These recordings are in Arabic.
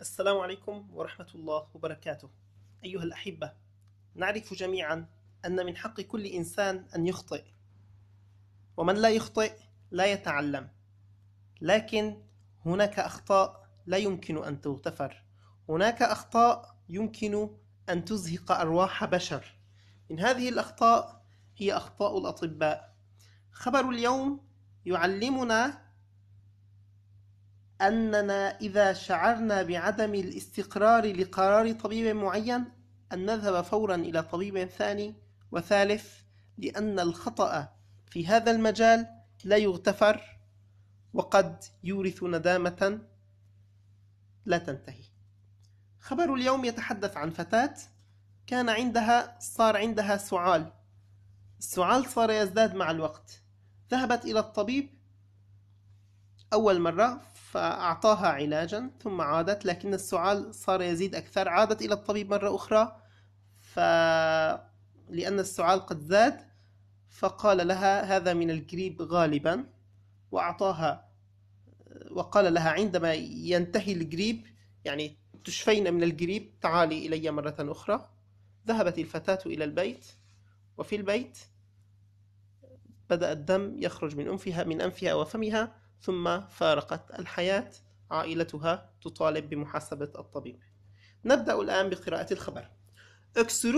السلام عليكم ورحمة الله وبركاته. أيها الأحبة، نعرف جميعا أن من حق كل إنسان أن يخطئ، ومن لا يخطئ لا يتعلم، لكن هناك أخطاء لا يمكن أن تغتفر، هناك أخطاء يمكن أن تزهق أرواح بشر. من هذه الأخطاء هي أخطاء الأطباء. خبر اليوم يعلمنا أننا إذا شعرنا بعدم الاستقرار لقرار طبيب معين أن نذهب فورا إلى طبيب ثاني وثالث لأن الخطأ في هذا المجال لا يغتفر وقد يورث ندامة لا تنتهي. خبر اليوم يتحدث عن فتاة كان عندها صار عندها سعال. السعال صار يزداد مع الوقت. ذهبت إلى الطبيب أول مرة فأعطاها علاجا ثم عادت لكن السعال صار يزيد أكثر عادت إلى الطبيب مرة أخرى ف... لأن السعال قد زاد فقال لها هذا من الجريب غالبا وأعطاها وقال لها عندما ينتهي الجريب يعني تشفين من الجريب تعالي إلي مرة أخرى ذهبت الفتاة إلى البيت وفي البيت بدأ الدم يخرج من أنفها من أنفها وفمها ثم فارقت الحياة عائلتها تطالب بمحاسبة الطبيب نبدأ الآن بقراءة الخبر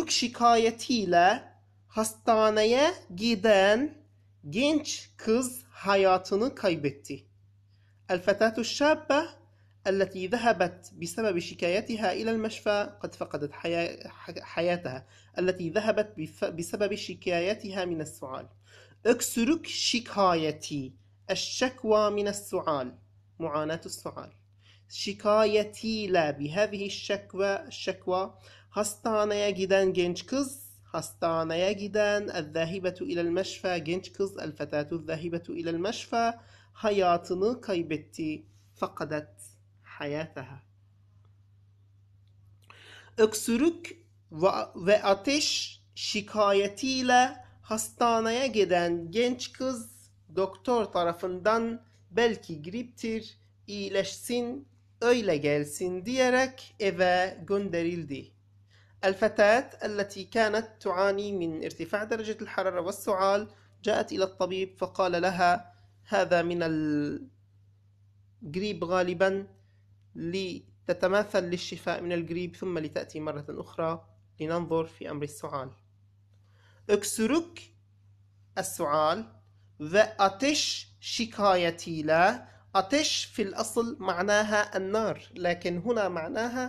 شكايتي لا hastaneye جيدان genç كز hayatını كايبتي الفتاة الشابة التي ذهبت بسبب شكايتها إلى المشفى قد فقدت حيا... حياتها التي ذهبت بف... بسبب شكايتها من السعال. أكسروك شكايتي الشكوى من السعال معاناة السعال Şikayetiyle ile بهذه الشكوى الشكوى hastaneye giden genç kız hastaneye giden الذاهبة إلى المشفى genç kız الفتاة الذاهبة إلى المشفى hayatını kaybetti فقدت hayataha öksürük ve ateş şikayetiyle hastaneye giden genç kız doktor tarafından belki griptir, iyileşsin, öyle gelsin diyerek eve gönderildi. الفتاة التي كانت تعاني من ارتفاع درجة الحرارة والسعال جاءت إلى الطبيب فقال لها هذا من الجريب غالبا لتتماثل للشفاء من الجريب ثم لتأتي مرة أخرى لننظر في أمر السعال. أكسرك السعال ذا ve ateş لا ateş في الاصل معناها النار لكن هنا معناها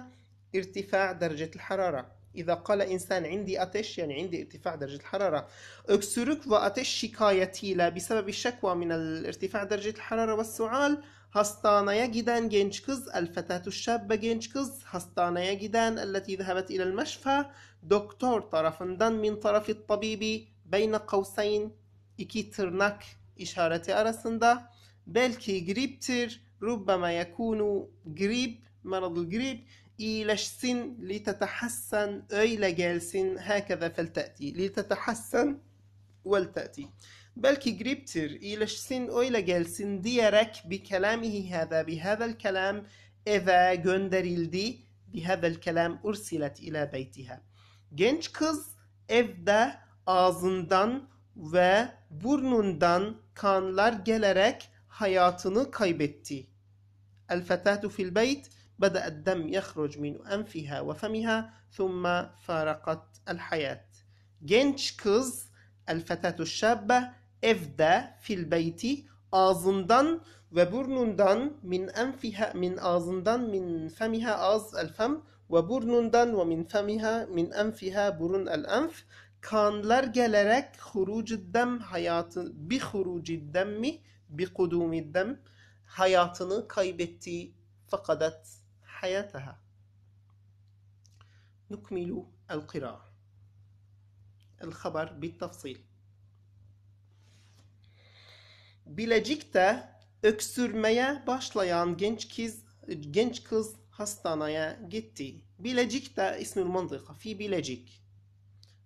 ارتفاع درجة الحرارة إذا قال إنسان عندي أتش يعني عندي ارتفاع درجة الحرارة أكسرك وأتش لا بسبب الشكوى من ارتفاع درجة الحرارة والسعال هستانيا جدان جينشكز الفتاة الشابة جينشكز هستانيا جدان التي ذهبت إلى المشفى دكتور طرفندن من طرف الطبيب بين قوسين iki tırnak işareti arasında. Belki griptir. Rubbama yakunu grip. Maradul grip. İyileşsin. Li tetahassan. Öyle gelsin. Hakeza fel te'ti. Li tetahassan vel te'ti. Belki griptir. İyileşsin. Öyle gelsin diyerek bi kelamihi hada. Bi hadel kelam eve gönderildi. Bi hadel kelam ursilet ila beytiha. Genç kız evde ağzından ve burnundan kanlar gelerek hayatını kaybetti. El fil beyt في dem بدأ min anfiha من أنفها thumma ثم el hayat. Genç kız el الفتاة şabbe evde fil beyti ağzından ve burnundan min enfiha min ağzından min femiha az el fem ve burnundan ve min femiha min enfiha burun el enf kanlar gelerek hurucu dem hayatı bir hurucu mi, bir kudumi dem hayatını kaybetti fakat hayataha. Nukmilu el kira. El haber bir tafsil. Bilecik'te öksürmeye başlayan genç kız genç kız hastaneye gitti. Bilecik'te ismi mantıka fi Bilecik.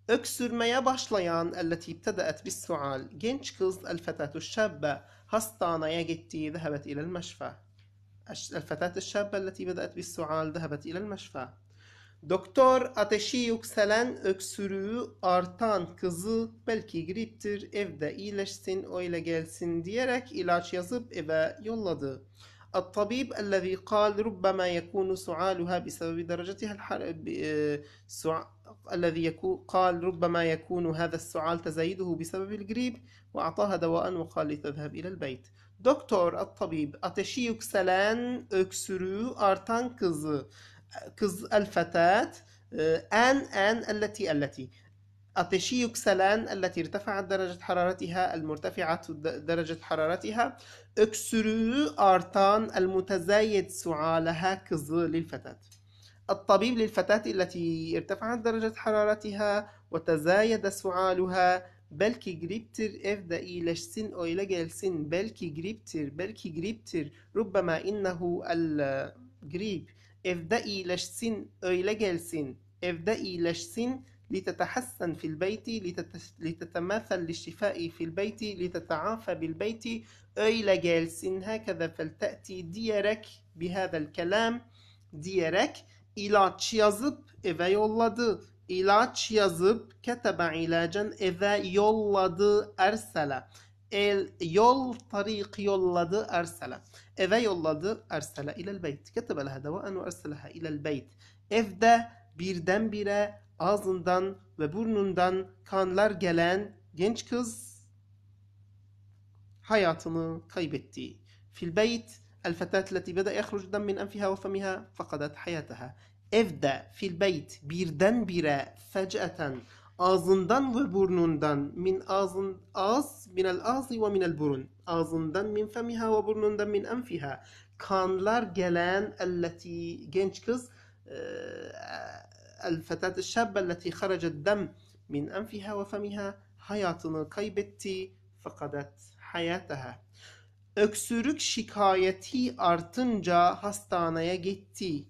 Öksürmeye başlayan التي ابتدأت بالسعال genç kız الفتاة الشابة hastaneye gitti ذهبت إلى المشفى الفتاة الشابة التي بدأت بالسعال ذهبت إلى المشفى Doktor ateşi yükselen öksürüğü artan kızı belki griptir evde iyileşsin öyle gelsin diyerek ilaç yazıp eve yolladı. الطبيب الذي قال ربما يكون سعالها بسبب درجتها الحرارية الذي يكون قال ربما يكون هذا السعال تزايده بسبب الجريب وأعطاها دواء وقال لتذهب إلى البيت دكتور الطبيب أتشي يكسلان أكسرو أرتان كز كز الفتاة آه، أن أن التي التي أتشي يكسلان التي ارتفعت درجة حرارتها المرتفعة درجة حرارتها أكسرو أرتان المتزايد سعالها كز للفتاة الطبيب للفتاة التي ارتفعت درجة حرارتها وتزايد سعالها بلكي جريبتر اف دا اي لش سن او سن بلكي جريبتر بلكي جريبتر ربما انه الجريب اف دا اي لش سن او سن اف دا اي لش سن لتتحسن في البيت لتتماثل للشفاء في البيت لتتعافى بالبيت اي لجالسن هكذا فلتأتي ديرك بهذا الكلام ديرك ilaç yazıp eve yolladı. İlaç yazıp ketebe ilacen eve yolladı ersele. El yol tariq yolladı ersele. Eve yolladı ersele ilel beyt. Ketebe leha devaen ve erseleha ilel beyt. Evde birdenbire ağzından ve burnundan kanlar gelen genç kız hayatını kaybetti. Fil beyt الفتاة التي بدأ يخرج دم من أنفها وفمها فقدت حياتها إفدا في البيت بيردن براء فجأة آزندن وبرنوندن من آزن آز من الآز ومن البرن آزندن من فمها وبرنوندن من أنفها كانلار جلان التي جينشكز آه، الفتاة الشابة التي خرج الدم من أنفها وفمها حياتنا كيبتي فقدت حياتها öksürük şikayeti artınca hastaneye gitti.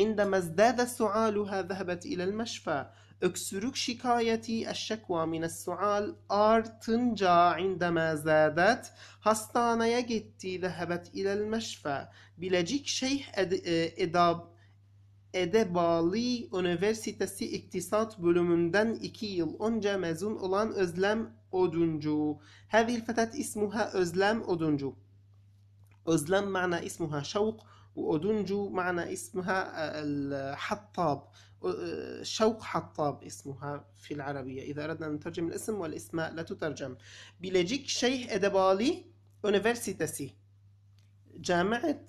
عندما ازداد سعالها ذهبت إلى المشفى. Öksürük şikayeti eşşekva min sual artınca indeme zadet hastaneye gitti ذهبت إلى المشفى. Bilecik Şeyh e, Edab Edebali Üniversitesi İktisat bölümünden iki yıl önce mezun olan Özlem Oduncu. هذه الفتاة اسمها Özlem Oduncu. Özlem معنى اسمها شوق وأودنجو معنى اسمها الحطاب شوق حطاب اسمها في العربية إذا أردنا أن نترجم الاسم والاسماء لا تترجم بلجيك شيخ إدبالي أونيفرسيتاسي جامعة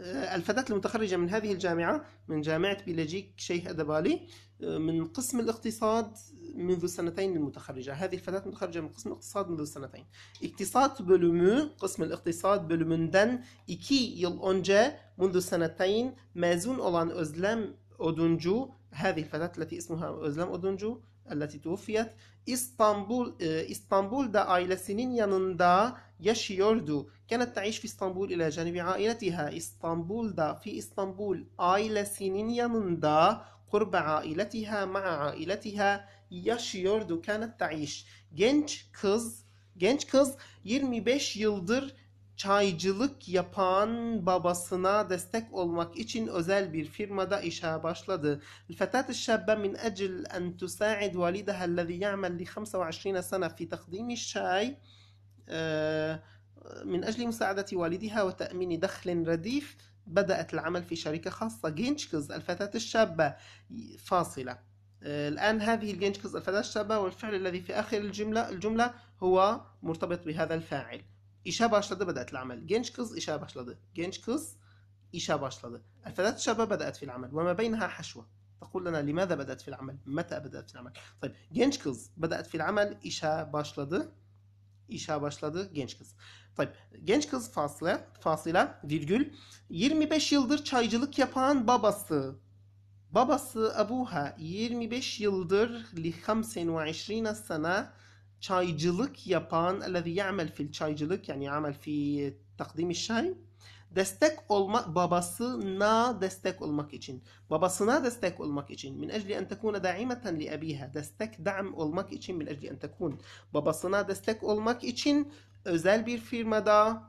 آه، الفتاة المتخرجة من هذه الجامعة من جامعة بيلاجيك شيخ أدبالي آه، من قسم الاقتصاد منذ سنتين المتخرجة هذه الفتاة المتخرجة من قسم الاقتصاد منذ سنتين اقتصاد بلومو قسم الاقتصاد بلومندن إكي يل أونجا منذ سنتين مازون أولان اوزلام أودونجو هذه الفتاة التي اسمها اوزلام أودونجو التي توفiyet İstanbul e, İstanbul'da ailesinin yanında yaşıyordu. Kanet تعيش في İstanbul ile جانب عائلتها. İstanbul'da fi İstanbul ailesinin yanında kurba ailetiha ma'a ailetiha yaşıyordu. Kanet تعيش. Genç kız genç kız 25 yıldır çaycılık yapan babasına destek olmak için özel bir firmada işe başladı. الفتاة الشابة من أجل أن تساعد والدها الذي يعمل ل 25 سنة في تقديم الشاي آه، من أجل مساعدة والدها وتأمين دخل رديف بدأت العمل في شركة خاصة جينشكز الفتاة الشابة فاصلة آه، الآن هذه الجينشكز الفتاة الشابة والفعل الذي في آخر الجملة الجملة هو مرتبط بهذا الفاعل İşe başladı بدأت العمل. Genç kız işe başladı. Genç kız işe başladı. الفتاة الشابة بدأت في العمل وما بينها حشوة. تقول لنا لماذا بدأت في العمل؟ متى بدأت في العمل؟ طيب genç kız بدأت في العمل işe başladı. İşe başladı genç kız. Tabi genç kız fasla, fasıyla virgül 25 yıldır çaycılık yapan babası. Babası Abuha 25 yıldır li 25 sana çaycılık yapan الذي يعمل في çaycılık yani amel fi takdim şay destek olmak babasına destek olmak için babasına destek olmak için min ecli en tekuna daimeten li abiha destek dam olmak için min ecli en tekun babasına destek olmak için özel bir firmada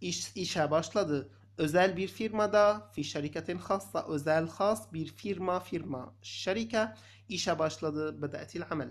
iş, işe başladı özel bir firmada fi şirketin hassa özel has bir firma firma şirka işe başladı bedatil amel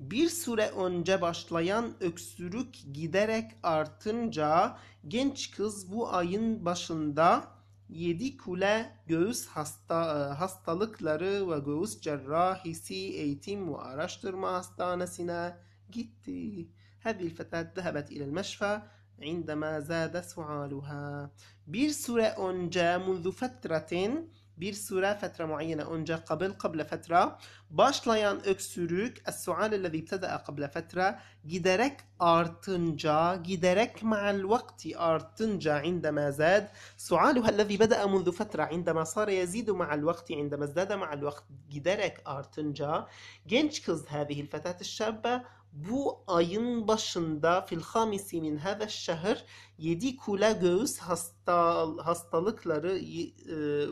bir süre önce başlayan öksürük giderek artınca genç kız bu ayın başında 7 kule göğüs hasta, e, hastalıkları ve göğüs cerrahisi eğitim ve araştırma hastanesine gitti. Hadil الفتاة ذهبت إلى المشفى عندما زاد سعالها. Bir süre önce منذ فترة bir سورة فترة معينة önce قبل قبل فترة başlayan öksürük السؤال الذي ابتدأ قبل فترة giderek artınca giderek مع الوقت artınca عندما زاد سؤالها الذي بدأ منذ فترة عندما صار يزيد مع الوقت عندما ازداد مع الوقت giderek artınca genç kız هذه الفتاة الشابة bu ayın başında fil hamisi min hada şehir yedi kula göğüs hasta, hastalıkları e,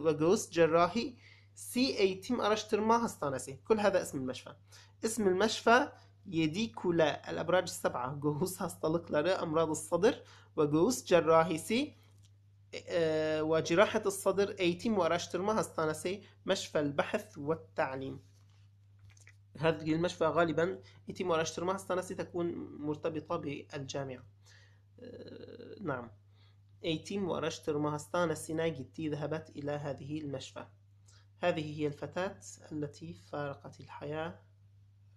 ve göğüs cerrahi cerrahisi eğitim araştırma hastanesi. Kul hada ismi meşfa. İsmi meşfa yedi kula el abrac sab'a göğüs hastalıkları amrad sadır ve göğüs cerrahisi وجراحة الصدر أيتم وأرشترما هستانسي مشفى البحث والتعليم هذه المشفى غالبا يتم الاشتر مع ستكون تكون مرتبطة بالجامعة آه، نعم يتم ورشتر مهستان السينا ذهبت إلى هذه المشفى هذه هي الفتاة التي فارقت الحياة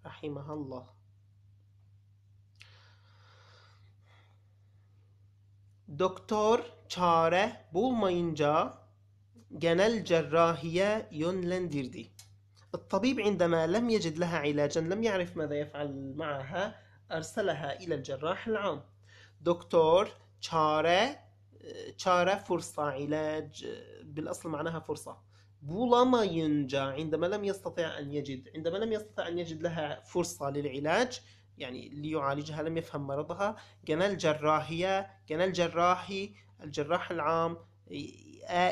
رحمها الله دكتور çare بولماينجا جنال cerrahiye يونلندردي الطبيب عندما لم يجد لها علاجا لم يعرف ماذا يفعل معها أرسلها إلى الجراح العام دكتور çare çare فرصة علاج بالأصل معناها فرصة ينجا عندما لم يستطع أن يجد عندما لم يستطع أن يجد لها فرصة للعلاج يعني ليعالجها لم يفهم مرضها جنال الجراحية جنال الجراحي الجراح العام إيه،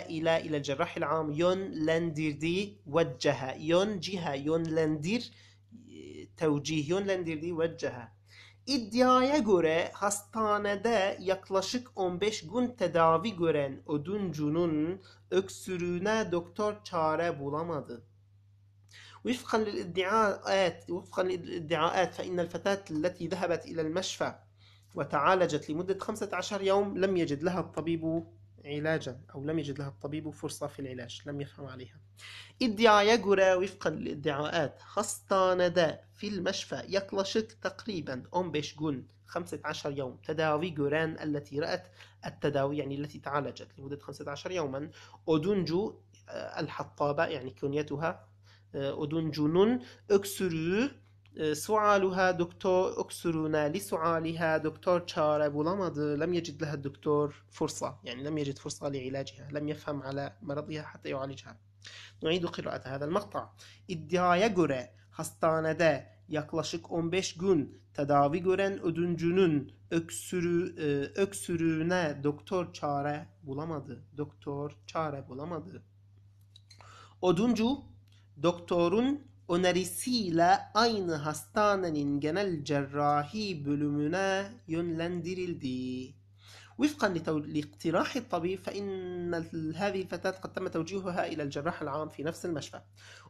إلى إلى الجراح العام يون لانديردي وجه يون جهة يون لاندير توcih yönlendirdiği veccehe. İddiaya göre hastanede yaklaşık 15 gün tedavi gören oduncunun öksürüğüne doktor çare bulamadı. وفقا للادعاءات وفقا للادعاءات فإن الفتاة التي ذهبت إلى المشفى وتعالجت لمدة 15 يوم لم يجد لها الطبيب علاجا أو لم يجد لها الطبيب فرصة في العلاج لم يفهم عليها ادعى يجرى وفقا للادعاءات نداء في المشفى يقلشك تقريبا ام أمبشجون 15 يوم تداوي جوران التي رأت التداوي يعني التي تعالجت لمدة 15 يوما أودونجو آه، الحطابة يعني كنيتها آه، أودونجونون أكسرو Ee, sualuha doktor oksuruna li sualiha doktor çare bulamadı. Lem yecid leha doktor fursa. Yani lem yecid fursa li ilaciha. Lem yefhem ala maradiha hatta yualicha. Nuidu kıraat hadal makta. İddiaya göre hastanede yaklaşık 15 gün tedavi gören ödüncünün öksürü, e, öksürüğüne doktor çare bulamadı. Doktor çare bulamadı. Oduncu doktorun önerisiyle aynı hastanenin genel cerrahi bölümüne yönlendirildi. وفقا لاقتراح الطبيب فإن هذه الفتاة قد تم توجيهها إلى الجراح العام في نفس المشفى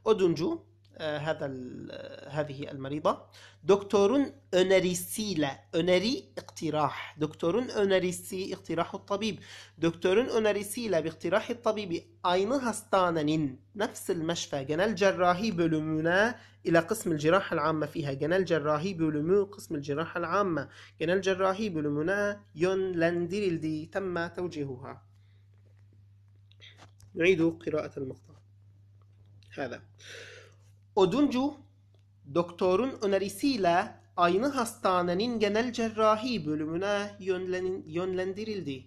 أودونجو آه، هذا آه، هذه المريضة دكتور أونريسيلا أونري اقتراح دكتور أونريسي اقتراح الطبيب دكتور أونريسيلا باقتراح الطبيب أين هستانن نفس المشفى جنى الجراحي بلومونا إلى قسم الجراحة العامة فيها جنى الجراحي بلومو قسم الجراحة العامة جنى الجراحي بلومونا يون لانديريلدي تم توجيهها نعيد قراءة المقطع هذا Oduncu doktorun önerisiyle aynı hastanenin genel cerrahi bölümüne yönlendirildi.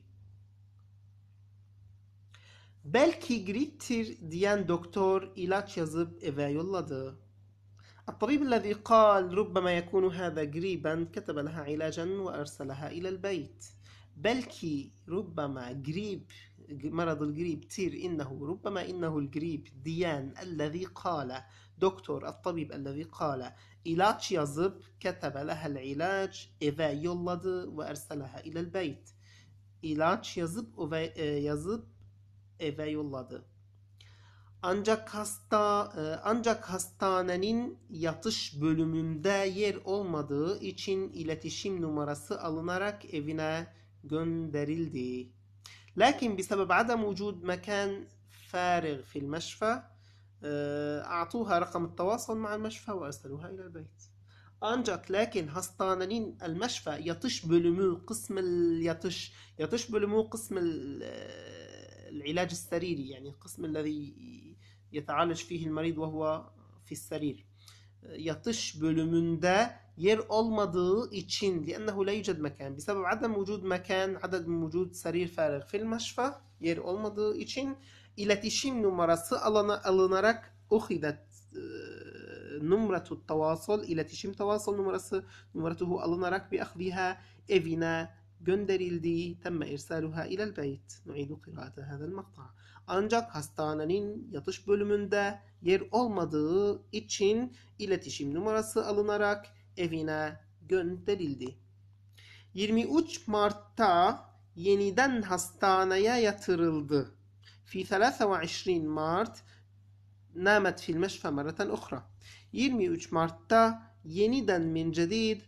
Belki griptir diyen doktor ilaç yazıp eve yolladı. الطبيب الذي قال ربما يكون هذا قريبا كتب لها علاجا وأرسلها إلى البيت بلكي ربما قريب مرض القريب تير إنه ربما إنه القريب ديان الذي قال Doktor, at-tabib الذي قال ilaç yazıp ketebe lehel ilaç eve yolladı ve erseleha ilel beyt. İlaç yazıp eve, e, yazıp eve yolladı. Ancak hasta e, ancak hastanenin yatış bölümünde yer olmadığı için iletişim numarası alınarak evine gönderildi. Lakin بسبب عدم وجود مكان فارغ في المشفى آه، أعطوها رقم التواصل مع المشفى وأرسلوها إلى البيت أنجت لكن هستانين المشفى يطش بلمو قسم اليطش يطش بلمو قسم العلاج السريري يعني القسم الذي يتعالج فيه المريض وهو في السرير يطش بلمندا yer olmadığı için لأنه لا يوجد مكان بسبب عدم وجود مكان عدد وجود سرير فارغ في المشفى yer olmadığı için iletişim numarası alana alınarak uhidet e, numratu tavasul iletişim tavasul numarası numaratuhu alınarak bi ahdiha evine gönderildi. Temme irsaluha ilel beyt. Nu'idu kıraate hadel makta. Ancak hastanenin yatış bölümünde yer olmadığı için iletişim numarası alınarak evine gönderildi. 23 Mart'ta yeniden hastaneye yatırıldı. في 23 مارت نامت في المشفى مرة أخرى 23 Mart'ta yeniden من جديد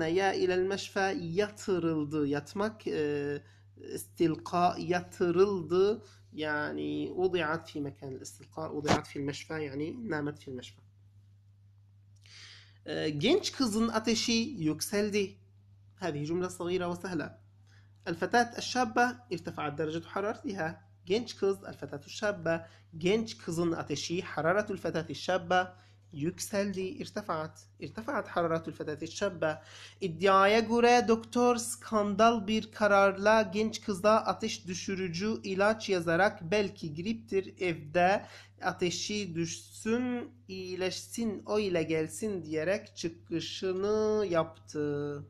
يا إلى المشفى yatırıldı yatmak e, استلقاء yatırıldı يعني وضعت في مكان الاستلقاء وضعت في المشفى يعني نامت في المشفى genç kızın ateşi yükseldi هذه جملة صغيرة وسهلة الفتاة الشابة ارتفعت درجة حرارتها genç kız el fetatu şabbe genç kızın ateşi hararetul fetati şabbe yükseldi irtefaat irtefaat hararetul fetati şabbe iddiaya göre doktor skandal bir kararla genç kızda ateş düşürücü ilaç yazarak belki griptir evde ateşi düşsün iyileşsin o ile gelsin diyerek çıkışını yaptı.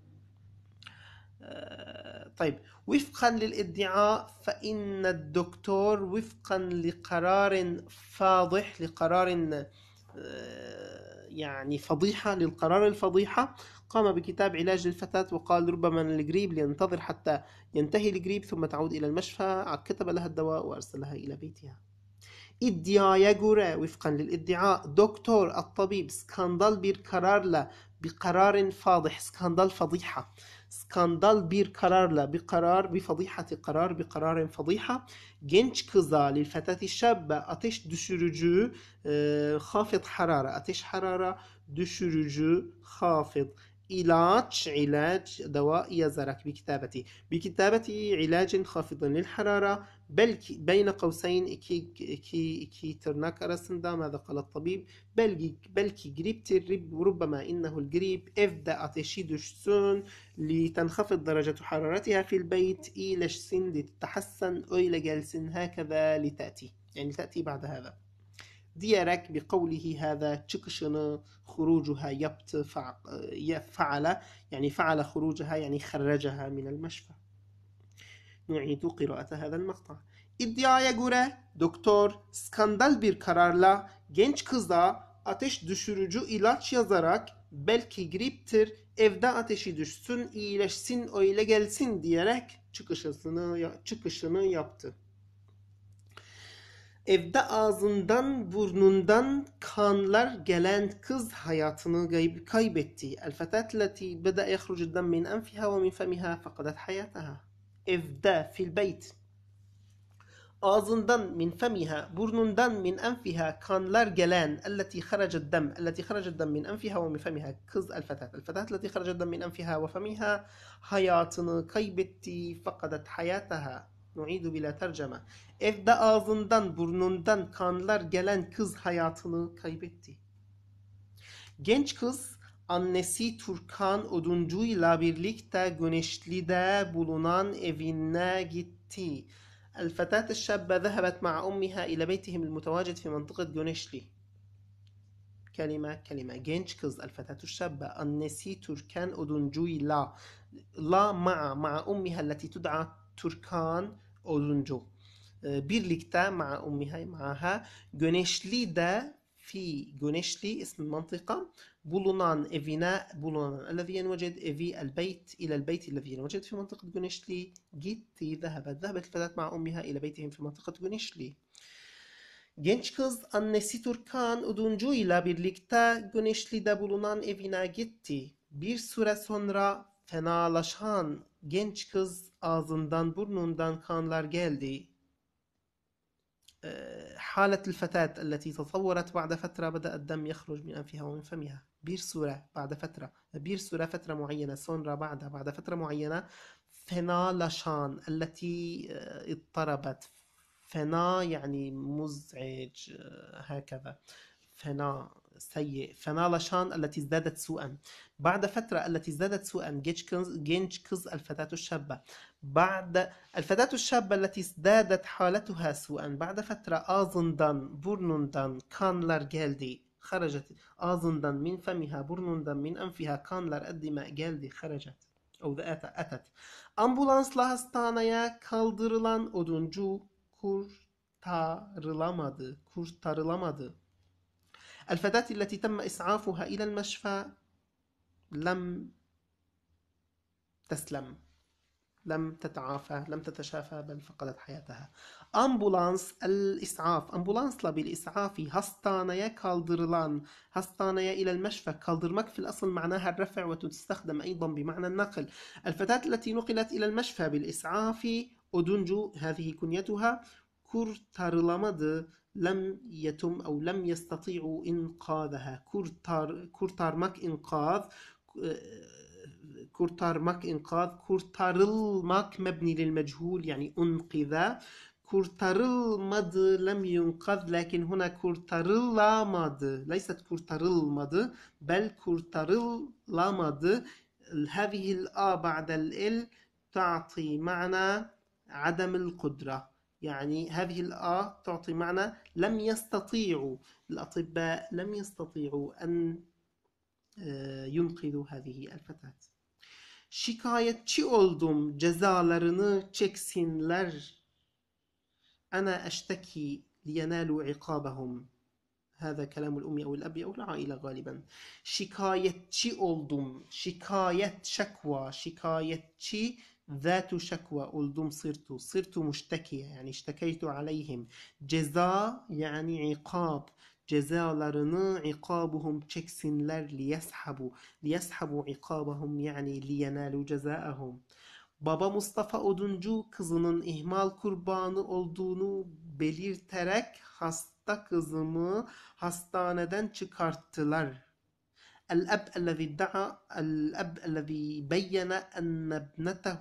طيب وفقا للادعاء فإن الدكتور وفقا لقرار فاضح لقرار آه، يعني فضيحة للقرار الفضيحة قام بكتاب علاج للفتاة وقال ربما الجريب لينتظر حتى ينتهي الجريب ثم تعود إلى المشفى كتب لها الدواء وأرسلها إلى بيتها ادعاء جورا وفقا للادعاء دكتور الطبيب سكاندال بير قرارلا بقرار فاضح سكاندال فضيحة skandal bir kararla bir karar bir fadihati karar bir kararın fadiha genç kıza lil fetati şabbe ateş düşürücü e, hafid harara ateş harara düşürücü hafid علاج علاج دواء يزرك بكتابتي بكتابة علاج خافض للحرارة بل بين قوسين كي كي كي ترناك أرسندا ماذا قال الطبيب بل بل كي جريبت الرب وربما إنه الجريب إفدا أتشيد سون لتنخفض درجة حرارتها في البيت إلى سن لتتحسن أو إلى جالسن هكذا لتأتي يعني تأتي بعد هذا diyerek bir kavlihi hâzâ çıkışını hurucuha yaptı faala yani faala hurucuha yani kharracaha minel meşfa. Nu'idu kıraate hâzel makta. İddiaya göre doktor skandal bir kararla genç kızda ateş düşürücü ilaç yazarak belki griptir evde ateşi düşsün iyileşsin öyle gelsin diyerek çıkışını çıkışını yaptı. Evde ağzından burnundan kanlar gelen kız hayatını kaybetti. El lati beda yahrucu dam min anfiha ve min famiha faqadat hayataha. Evde fil beyt. Ağzından min famiha burnundan min anfiha kanlar gelen elleti kharaca dam elleti kharaca dam min anfiha ve min famiha kız el fetat. El fetat elleti haracet dem min anfiha ve famiha hayatını kaybetti faqadat hayataha. Nu'idu bila terceme. Evde ağzından burnundan kanlar gelen kız hayatını kaybetti. Genç kız annesi Turkan Oduncu'yla birlikte Güneşli'de bulunan evine gitti. الفتاة الشابة ذهبت مع أمها إلى بيتهم المتواجد في منطقة جونيشلي kelime kelime genç kız el fetatu şabbe annesi Türken oduncuy la la ma'a ma'a ummiha allati tud'a Türkan Oduncu. Ee, birlikte ma ummiha maaha Güneşli de fi Güneşli ismi mantıka bulunan evine bulunan Evi, ينوجد beyt البيت إلى beyt الذي ينوجد في منطقة جونيشلي gitti ذهبت ذهبت الفتاة مع أمها إلى بيتهم في منطقة جونيشلي Genç kız annesi Turkan Uduncu ile birlikte Güneşli'de bulunan evine gitti. Bir süre sonra fenalaşan genç kız ağzından burnundan kanlar geldi حالة الفتاة التي تطورت بعد فترة بدأ الدم يخرج من أنفها ومن فمها بير سورة بعد فترة بير سورة فترة معينة سونرا بعدها بعد فترة معينة فنا لشان التي اضطربت فنا يعني مزعج هكذا فنا سيء فما لشان التي ازدادت سوءا بعد فترة التي ازدادت سوءا كز الفتاة الشابة بعد الفتاة الشابة التي ازدادت حالتها سوءا بعد فترة آزندان بورنوندان كانلر جالدي خرجت آزندان من فمها برنوندان من أنفها كانلر الدماء جالدي خرجت أو أتت Ambulansla hastaneye كالدرلان أدنجو kurtarılamadı. Kurtarılamadı. الفتاة التي تم إسعافها إلى المشفى لم تسلم لم تتعافى لم تتشافى بل فقدت حياتها أمبولانس الإسعاف أمبولانس أمبولانسla بالإسعاfi هستانيا كالدرلان هستانيا إلى المشفى كالدرمك في الأصل معناها الرفع وتستخدم أيضا بمعنى النقل الفتاة التي نقلت إلى المشفى بالإسعاف أدنجو هذه كنيتها kurtarılamadı lem yetum ev lem yestati'u inqadaha kurtar kurtarmak inkaz kurtarmak inkaz kurtarılmak mebni lil mechul yani unqiza kurtarılmadı lem yunkaz lakin huna kurtarılamadı leyset kurtarılmadı bel kurtarılamadı هذه الآ بعد الإل تعطي معنى عدم القدرة يعني هذه الآ تعطي معنى لم يستطيعوا الأطباء لم يستطيعوا أن ينقذوا هذه الفتاة şikayetçi oldum cezalarını çeksinler. أنا أشتكي لينالوا عقابهم هذا كلام الأم أو الأب أو العائلة غالبا şikayetçi oldum şikayet شكوى şikayetçi ذات شكوى ألدم صرت صرت مشتكية yani اشtekeytu عليهم ceza yani ikab cezalarını ikabuhum çeksinler liyeshabu liyeshabu ikabahum yani liyenalu cezaahum Baba Mustafa Oduncu kızının ihmal kurbanı olduğunu belirterek hasta kızımı hastaneden çıkarttılar الأب الذي ادعى الأب الذي بين أن ابنته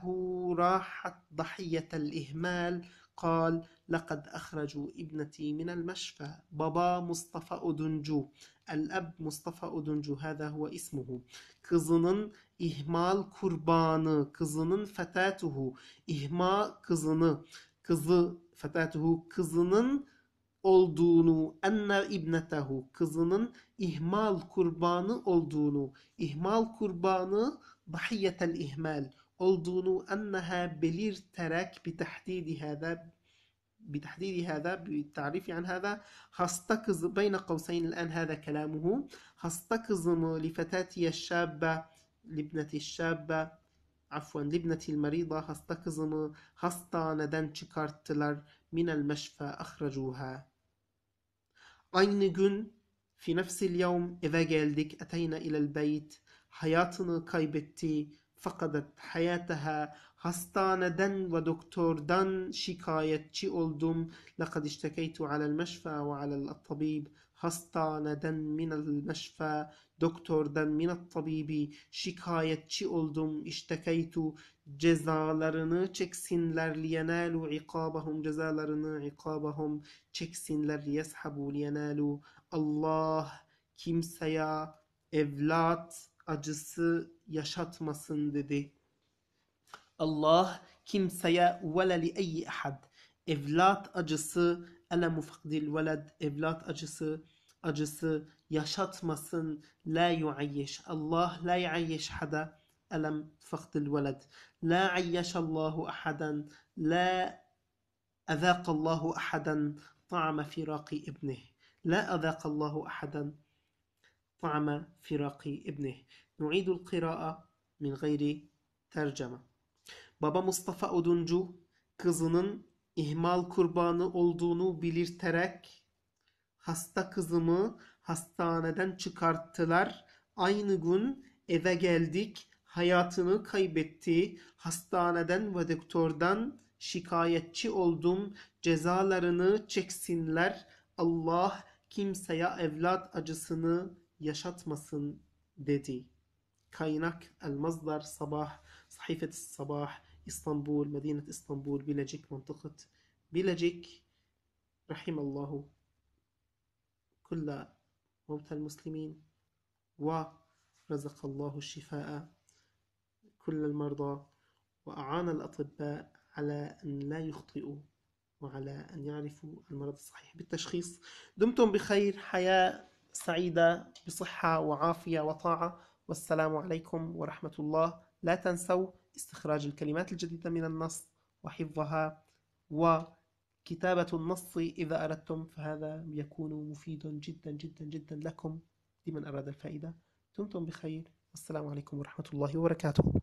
راحت ضحية الإهمال قال لقد أخرجوا ابنتي من المشفى بابا مصطفى أدنجو الأب مصطفى أدنجو هذا هو اسمه kızının ihmal kurbanı kızının fetatuhu ihma kızını kızı fetatuhu kızının olduğunu, enne ibnetehu kızının ihmal kurbanı olduğunu, ihmal kurbanı bahiyetel ihmal olduğunu enneha belirterek bitahdidi hâdâ بتحديد هذا بالتعريف عن هذا هستقز بين قوسين الآن هذا كلامه هستقز لفتاتي الشابة لابنة الشابة عفوا لابنة المريضة هستقز هستا ندن çıkarttılar من المشفى أخرجوها aynı gün fi nefsi yevm eve geldik eteyna ilel beyt hayatını kaybetti fakadet hayataha hastaneden ve doktordan şikayetçi oldum. Lekad iştekeytu alel meşfa ve alel tabib hastaneden minel meşfa doktordan minat tabibi şikayetçi oldum iştekeytu cezalarını çeksinler liyenalu ikabahum cezalarını ikabahum çeksinler liyeshabu liyenalu Allah kimseye evlat acısı yaşatmasın dedi. Allah kimseye ve li ayyi evlat acısı elemu fakdil veled evlat acısı acısı yaşatmasın. La yuayyish. Allah la yuayyish hada elem fakdil veled. La ayyash Allahu ahadan. La ezakallahu ahaden. Ta'ame firaki ibnih. La ezakallahu ahaden. طعم فراق ابنه نعيد القراءة من غير tercüme. Baba Mustafa Oduncu kızının ihmal kurbanı olduğunu belirterek hasta kızımı hastaneden çıkarttılar. Aynı gün eve geldik. Hayatını kaybetti. Hastaneden ve doktordan şikayetçi oldum. Cezalarını çeksinler. Allah kimseye evlat acısını yaşatmasın dedi. Kaynak El Mazdar Sabah Sahifet Sabah İstanbul Medinet İstanbul Bilecik Mantıkıt Bilecik Rahimallahu كل موتى المسلمين ورزق الله الشفاء كل المرضى وأعان الأطباء على أن لا يخطئوا وعلى أن يعرفوا المرض الصحيح بالتشخيص دمتم بخير حياة سعيدة بصحة وعافية وطاعة والسلام عليكم ورحمة الله لا تنسوا استخراج الكلمات الجديدة من النص وحفظها و كتابة النص إذا أردتم فهذا يكون مفيد جدا جدا جدا لكم لمن أراد الفائدة دمتم بخير والسلام عليكم ورحمة الله وبركاته